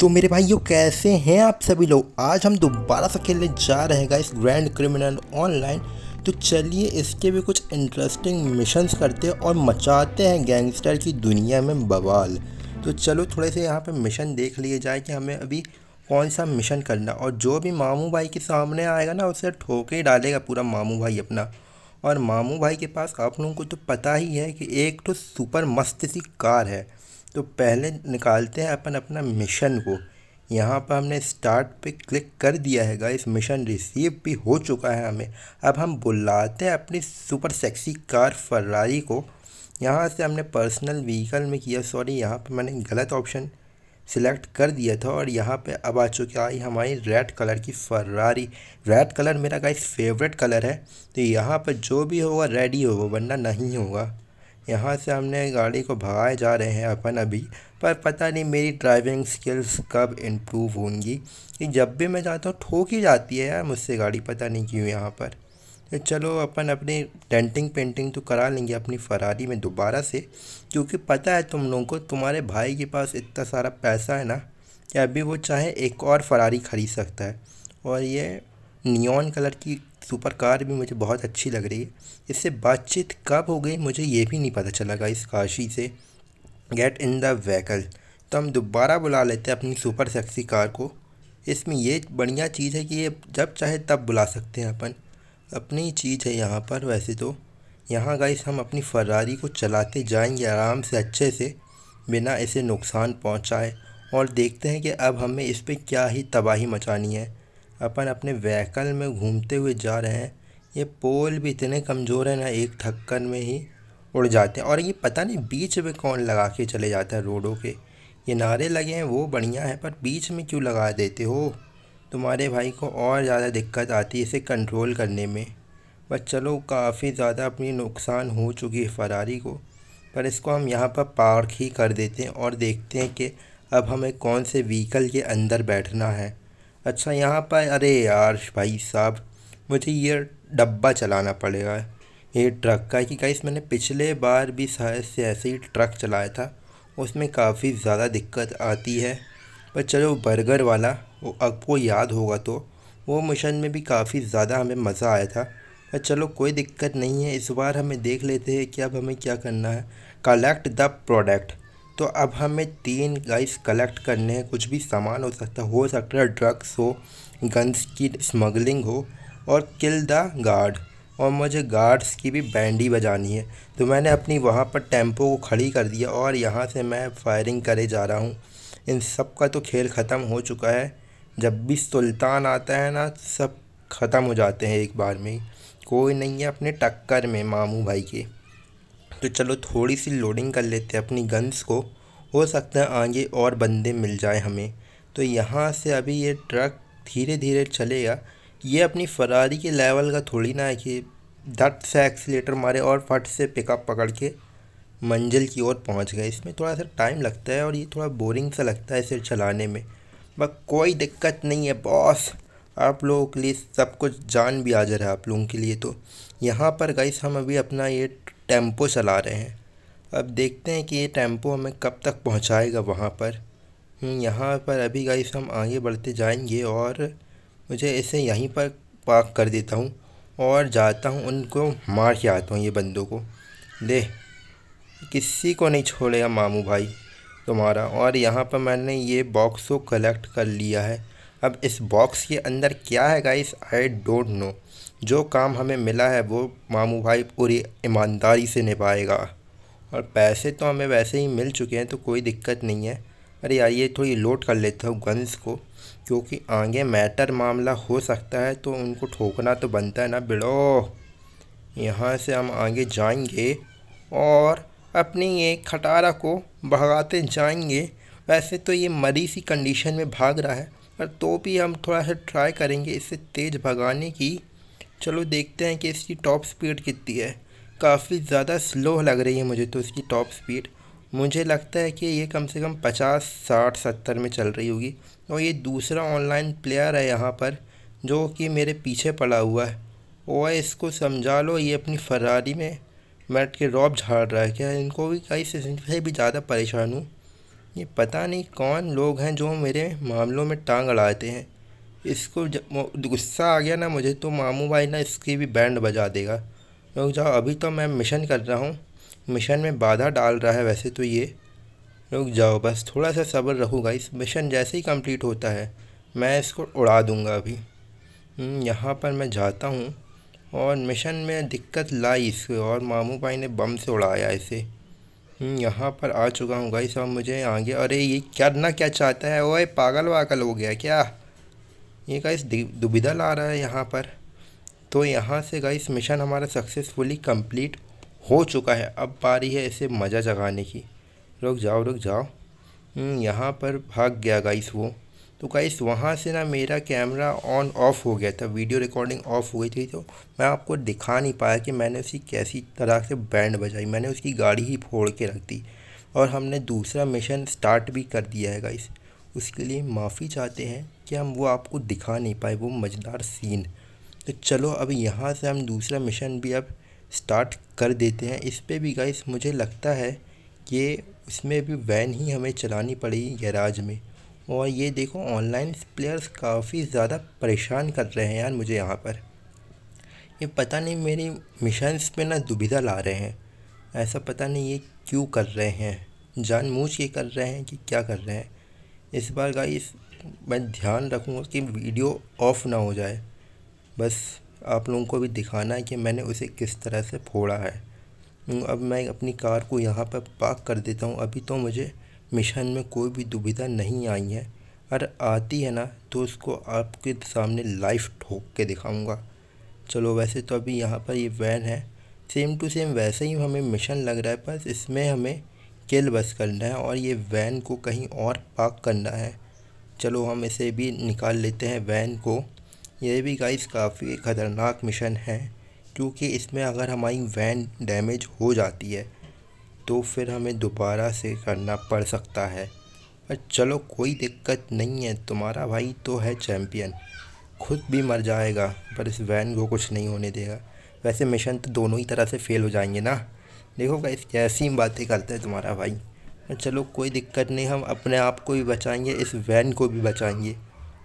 तो मेरे भाइयों कैसे हैं आप सभी लोग आज हम दोबारा से खेलने जा रहे हैं इस ग्रैंड क्रिमिनल ऑनलाइन तो चलिए इसके भी कुछ इंटरेस्टिंग मिशंस करते हैं और मचाते हैं गैंगस्टर की दुनिया में बवाल तो चलो थोड़े से यहाँ पे मिशन देख लिए जाए कि हमें अभी कौन सा मिशन करना और जो भी मामू भाई के सामने आएगा ना उसे ठोके डालेगा पूरा मामू भाई अपना और मामू भाई के पास आप लोगों को तो पता ही है कि एक तो सुपर मस्त सी कार है तो पहले निकालते हैं अपन अपना मिशन को यहाँ पर हमने स्टार्ट पे क्लिक कर दिया है गाइस मिशन रिसीव भी हो चुका है हमें अब हम बुलाते हैं अपनी सुपर सेक्सी कार फर्रारी को यहाँ से हमने पर्सनल व्हीकल में किया सॉरी यहाँ पर मैंने गलत ऑप्शन सिलेक्ट कर दिया था और यहाँ पे अब आ चुकी आई हमारी रेड कलर की फर्रारी रेड कलर मेरा गाइस फेवरेट कलर है तो यहाँ पर जो भी होगा रेड ही होगा वरना नहीं होगा यहाँ से हमने गाड़ी को भगाए जा रहे हैं अपन अभी पर पता नहीं मेरी ड्राइविंग स्किल्स कब इम्प्रूव होंगी कि जब भी मैं जाता हूँ ठोक ही जाती है यार मुझसे गाड़ी पता नहीं क्यों यहाँ पर तो चलो अपन अपनी डेंटिंग पेंटिंग तो करा लेंगे अपनी फरारी में दोबारा से क्योंकि पता है तुम लोगों को तुम्हारे भाई के पास इतना सारा पैसा है ना कि अभी वो चाहे एक और फरारी ख़रीद सकता है और ये नियॉन कलर की सुपर कार भी मुझे बहुत अच्छी लग रही है इससे बातचीत कब हो गई मुझे ये भी नहीं पता चला इस काशी से गेट इन द व्हीकल तो हम दोबारा बुला लेते हैं अपनी सुपर सेक्सी कार को इसमें ये बढ़िया चीज़ है कि ये जब चाहे तब बुला सकते हैं अपन अपनी चीज़ है यहाँ पर वैसे तो यहाँ गाइस हम अपनी फरारी को चलाते जाएंगे आराम से अच्छे से बिना इसे नुकसान पहुँचाए और देखते हैं कि अब हमें इस पर क्या ही तबाही मचानी है अपन अपने व्हीकल में घूमते हुए जा रहे हैं ये पोल भी इतने कमज़ोर हैं ना एक थक्कन में ही उड़ जाते हैं और ये पता नहीं बीच में कौन लगा के चले जाता है रोडों के ये नारे लगे हैं वो बढ़िया है पर बीच में क्यों लगा देते हो तुम्हारे भाई को और ज़्यादा दिक्कत आती है इसे कंट्रोल करने में बस चलो काफ़ी ज़्यादा अपनी नुकसान हो चुकी है फरारी को पर इसको हम यहाँ पर पार्क ही कर देते हैं और देखते हैं कि अब हमें कौन से व्हीकल के अंदर बैठना है अच्छा यहाँ पर अरे यार भाई साहब मुझे ये डब्बा चलाना पड़ेगा ये ट्रक का कि गाइस मैंने पिछले बार भी शायद से ऐसे ही ट्रक चलाया था उसमें काफ़ी ज़्यादा दिक्कत आती है पर चलो बर्गर वाला वो आपको याद होगा तो वो मिशन में भी काफ़ी ज़्यादा हमें मज़ा आया था पर चलो कोई दिक्कत नहीं है इस बार हमें देख लेते हैं कि अब हमें क्या करना है कलेक्ट द प्रोडक्ट तो अब हमें तीन गाइस कलेक्ट करने हैं कुछ भी सामान हो सकता हो सकता है ड्रग्स हो गन्स की स्मगलिंग हो और किल द गार्ड और मुझे गार्ड्स की भी बैंडी बजानी है तो मैंने अपनी वहाँ पर टेम्पो को खड़ी कर दिया और यहाँ से मैं फायरिंग करे जा रहा हूँ इन सब का तो खेल ख़त्म हो चुका है जब भी सुल्तान आता है ना सब ख़त्म हो जाते हैं एक बार में कोई नहीं है अपने टक्कर में मामू भाई के तो चलो थोड़ी सी लोडिंग कर लेते हैं अपनी गन्स को हो सकता है आगे और बंदे मिल जाए हमें तो यहाँ से अभी ये ट्रक धीरे धीरे चलेगा ये अपनी फरारी के लेवल का थोड़ी ना है कि धट से एक्सीटर मारे और फट से पिकअप पकड़ के मंजिल की ओर पहुंच गए इसमें थोड़ा सा टाइम लगता है और ये थोड़ा बोरिंग सा लगता है इसे चलाने में बस कोई दिक्कत नहीं है बॉस आप लोगों के लिए सब कुछ जान भी आ जा रहा है आप लोगों के लिए तो यहाँ पर गई हम अभी अपना ये टेम्पो चला रहे हैं अब देखते हैं कि ये टेम्पो हमें कब तक पहुंचाएगा वहाँ पर हम्म, यहाँ पर अभी गाई हम आगे बढ़ते जाएंगे और मुझे इसे यहीं पर पार्क कर देता हूँ और जाता हूँ उनको मार के आता हूँ ये बंदों को दे किसी को नहीं छोड़ेगा मामू भाई तुम्हारा और यहाँ पर मैंने ये बॉक्स को कलेक्ट कर लिया है अब इस बॉक्स के अंदर क्या है गाइस आई डोंट नो जो काम हमें मिला है वो मामू भाई पूरी ईमानदारी से निभाएगा और पैसे तो हमें वैसे ही मिल चुके हैं तो कोई दिक्कत नहीं है अरे यार ये थोड़ी लोड कर लेते हो गन्स को क्योंकि आगे मैटर मामला हो सकता है तो उनको ठोकना तो बनता है ना बिड़ो यहाँ से हम आगे जाएंगे और अपनी ये खटारा को भगाते जाएंगे वैसे तो ये मरी सी कंडीशन में भाग रहा है पर तो भी हम थोड़ा सा ट्राई करेंगे इसे तेज़ भगाने की चलो देखते हैं कि इसकी टॉप स्पीड कितनी है काफ़ी ज़्यादा स्लो लग रही है मुझे तो इसकी टॉप स्पीड मुझे लगता है कि ये कम से कम पचास साठ सत्तर में चल रही होगी और ये दूसरा ऑनलाइन प्लेयर है यहाँ पर जो कि मेरे पीछे पड़ा हुआ है और इसको समझा लो ये अपनी फरारी में बैठ के रॉब झाड़ रहा है क्या इनको भी कई से भी ज़्यादा परेशान हूँ ये पता नहीं कौन लोग हैं जो मेरे मामलों में टांग अड़ाते हैं इसको गुस्सा आ गया ना मुझे तो मामू भाई ना इसकी भी बैंड बजा देगा लोग जाओ अभी तो मैं मिशन कर रहा हूँ मिशन में बाधा डाल रहा है वैसे तो ये रुक जाओ बस थोड़ा सा सब्र रहूँगा इस मिशन जैसे ही कंप्लीट होता है मैं इसको उड़ा दूँगा अभी हम्म, यहाँ पर मैं जाता हूँ और मिशन में दिक्कत लाई इसको और मामू भाई ने बम से उड़ाया इसे हम्म, यहाँ पर आ चुका हूँ गाइस साहब मुझे आगे अरे ये करना क्या चाहता है ओए पागल वागल हो गया क्या ये गाइस दुविधा ला रहा है यहाँ पर तो यहाँ से गाइस मिशन हमारा सक्सेसफुली कंप्लीट हो चुका है अब पारी है इसे मज़ा जगाने की रुक जाओ रुक जाओ हम्म, यहाँ पर भाग गया गाइस वो तो गाइस वहाँ से ना मेरा कैमरा ऑन ऑफ हो गया था वीडियो रिकॉर्डिंग ऑफ हुई थी तो मैं आपको दिखा नहीं पाया कि मैंने उसकी कैसी तरह से बैंड बजाई मैंने उसकी गाड़ी ही फोड़ के रख दी और हमने दूसरा मिशन स्टार्ट भी कर दिया है गाइस उसके लिए माफ़ी चाहते हैं कि हम वो आपको दिखा नहीं पाए वो मज़ेदार सीन तो चलो अब यहाँ से हम दूसरा मिशन भी अब स्टार्ट कर देते हैं इस पर भी गाइस मुझे लगता है कि उसमें भी वैन ही हमें चलानी पड़ेगी गैराज में और ये देखो ऑनलाइन प्लेयर्स काफ़ी ज़्यादा परेशान कर रहे हैं यार मुझे यहाँ पर ये पता नहीं मेरी मिशंस पे ना दुविधा ला रहे हैं ऐसा पता नहीं ये क्यों कर रहे हैं जानबूझ के कर रहे हैं कि क्या कर रहे हैं इस बार का मैं ध्यान रखूँगा कि वीडियो ऑफ ना हो जाए बस आप लोगों को भी दिखाना है कि मैंने उसे किस तरह से फोड़ा है अब मैं अपनी कार को यहाँ पर पार्क कर देता हूँ अभी तो मुझे मिशन में कोई भी दुविधा नहीं आई है और आती है ना तो उसको आपके सामने लाइफ ठोक के दिखाऊंगा चलो वैसे तो अभी यहाँ पर ये वैन है सेम टू सेम वैसे ही हमें मिशन लग रहा है बस इसमें हमें किल बस करना है और ये वैन को कहीं और पार्क करना है चलो हम इसे भी निकाल लेते हैं वैन को ये भी गाइस काफ़ी ख़तरनाक मिशन है क्योंकि इसमें अगर हमारी वैन डैमेज हो जाती है तो फिर हमें दोबारा से करना पड़ सकता है चलो कोई दिक्कत नहीं है तुम्हारा भाई तो है चैम्पियन खुद भी मर जाएगा पर इस वैन को कुछ नहीं होने देगा वैसे मिशन तो दोनों ही तरह से फ़ेल हो जाएंगे ना देखो भाई कैसी बातें करते हैं तुम्हारा भाई चलो कोई दिक्कत नहीं हम अपने आप को भी बचाएंगे इस वैन को भी बचाएंगे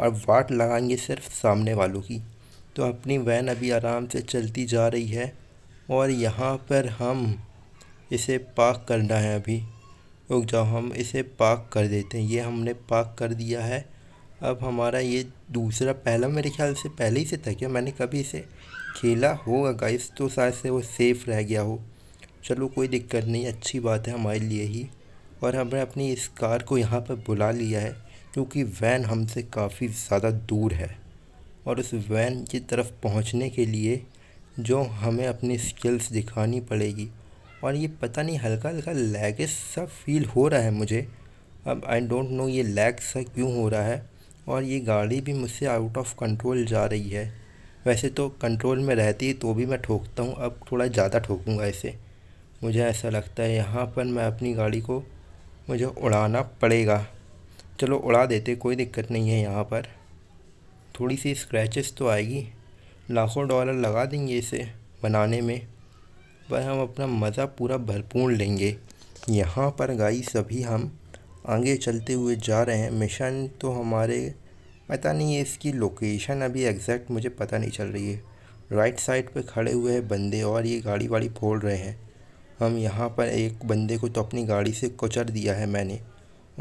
और वाट लगाएंगे सिर्फ सामने वालों की तो अपनी वैन अभी आराम से चलती जा रही है और यहाँ पर हम इसे पाक करना है अभी रुक जाओ हम इसे पाक कर देते हैं ये हमने पाक कर दिया है अब हमारा ये दूसरा पहला मेरे ख्याल से पहले ही से था क्या मैंने कभी इसे खेला होगा गाइस तो शायद से वो सेफ़ रह गया हो चलो कोई दिक्कत नहीं अच्छी बात है हमारे लिए ही और हमने अपनी इस कार को यहाँ पर बुला लिया है क्योंकि वैन हमसे काफ़ी ज़्यादा दूर है और उस वैन की तरफ पहुँचने के लिए जो हमें अपनी स्किल्स दिखानी पड़ेगी और ये पता नहीं हल्का हल्का लैग सा फील हो रहा है मुझे अब आई डोंट नो ये लैग सा क्यों हो रहा है और ये गाड़ी भी मुझसे आउट ऑफ कंट्रोल जा रही है वैसे तो कंट्रोल में रहती तो भी मैं ठोकता हूँ अब थोड़ा ज़्यादा ठोकूँगा इसे मुझे ऐसा लगता है यहाँ पर मैं अपनी गाड़ी को मुझे उड़ाना पड़ेगा चलो उड़ा देते कोई दिक्कत नहीं है यहाँ पर थोड़ी सी स्क्रैचेस तो आएगी लाखों डॉलर लगा देंगे इसे बनाने में पर हम अपना मज़ा पूरा भरपूर लेंगे यहाँ पर गाई सभी हम आगे चलते हुए जा रहे हैं मिशन तो हमारे पता नहीं है इसकी लोकेशन अभी एग्जैक्ट मुझे पता नहीं चल रही है राइट साइड पे खड़े हुए हैं बंदे और ये गाड़ी वाड़ी फोड़ रहे हैं हम यहाँ पर एक बंदे को तो अपनी गाड़ी से कुचर दिया है मैंने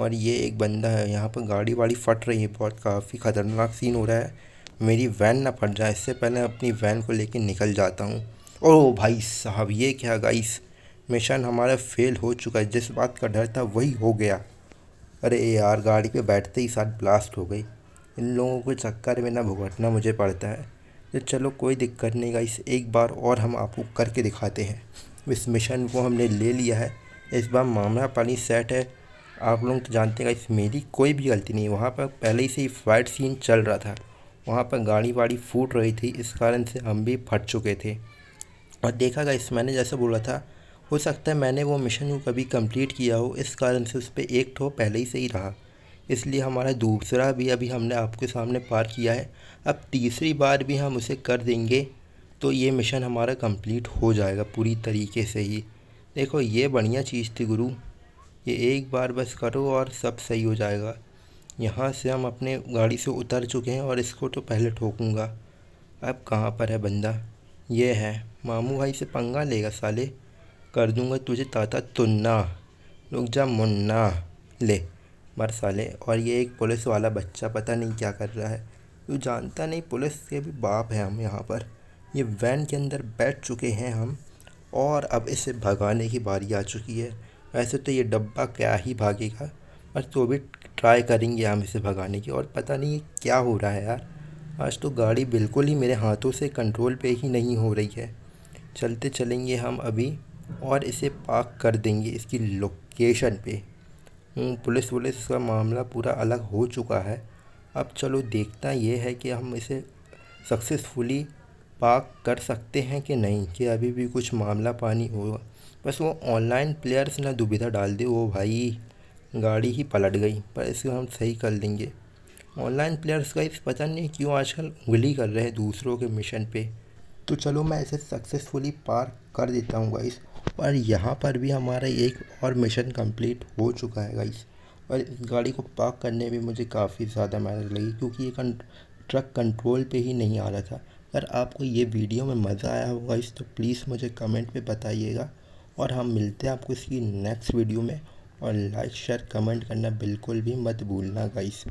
और ये एक बंदा है यहाँ पर गाड़ी वाड़ी फट रही है बहुत काफ़ी ख़तरनाक सीन हो रहा है मेरी वैन ना फट जाए इससे पहले अपनी वैन को लेकर निकल जाता हूँ ओ भाई साहब ये क्या गाइस मिशन हमारा फेल हो चुका है जिस बात का डर था वही हो गया अरे यार गाड़ी पे बैठते ही साथ ब्लास्ट हो गई इन लोगों के चक्कर में ना भुगतना मुझे पड़ता है तो चलो कोई दिक्कत नहीं गाइस एक बार और हम आपको करके दिखाते हैं इस मिशन को हमने ले लिया है इस बार मामला पानी सेट है आप लोग तो जानते हैं इस मेरी कोई भी गलती नहीं वहाँ पर पहले से ही फाइट सीन चल रहा था वहाँ पर गाड़ी वाड़ी फूट रही थी इस कारण से हम भी फट चुके थे और देखा गया इस मैंने जैसा बोला था हो सकता है मैंने वो मिशन को कभी कंप्लीट किया हो इस कारण से उस पर एक ठो पहले ही से ही रहा इसलिए हमारा दूसरा भी अभी हमने आपके सामने पार किया है अब तीसरी बार भी हम उसे कर देंगे तो ये मिशन हमारा कंप्लीट हो जाएगा पूरी तरीके से ही देखो ये बढ़िया चीज़ थी गुरु ये एक बार बस करो और सब सही हो जाएगा यहाँ से हम अपने गाड़ी से उतर चुके हैं और इसको तो पहले ठोकूँगा अब कहाँ पर है बंदा ये है मामू भाई से पंगा लेगा साले कर दूंगा तुझे ताता तुन्ना रुक जा मुन्ना ले मर साले और ये एक पुलिस वाला बच्चा पता नहीं क्या कर रहा है तू जानता नहीं पुलिस के भी बाप हैं हम यहाँ पर ये वैन के अंदर बैठ चुके हैं हम और अब इसे भगाने की बारी आ चुकी है वैसे तो ये डब्बा क्या ही भागेगा पर तो भी ट्राई करेंगे हम इसे भगाने की और पता नहीं क्या हो रहा है यार आज तो गाड़ी बिल्कुल ही मेरे हाथों से कंट्रोल पे ही नहीं हो रही है चलते चलेंगे हम अभी और इसे पार्क कर देंगे इसकी लोकेशन पे हम्म, पुलिस वुलिस का मामला पूरा अलग हो चुका है अब चलो देखता ये है कि हम इसे सक्सेसफुली पार्क कर सकते हैं कि नहीं कि अभी भी कुछ मामला पानी होगा बस वो ऑनलाइन प्लेयर्स ना दुविधा डाल दे वो भाई गाड़ी ही पलट गई पर इसको हम सही कर देंगे ऑनलाइन प्लेयर्स का इस पता नहीं क्यों आजकल उंगली कर रहे हैं दूसरों के मिशन पे तो चलो मैं इसे सक्सेसफुली पार कर देता हूँ गाइस और यहाँ पर भी हमारा एक और मिशन कंप्लीट हो चुका है गाइस और इस गाड़ी को पार्क करने में मुझे काफ़ी ज़्यादा मेहनत लगी क्योंकि ये कं, ट्रक कंट्रोल पे ही नहीं आ रहा था अगर आपको ये वीडियो में मज़ा आया होगा इस तो प्लीज़ मुझे कमेंट में बताइएगा और हम मिलते हैं आपको इसकी नेक्स्ट वीडियो में और लाइक शेयर कमेंट करना बिल्कुल भी मत भूलना गाइस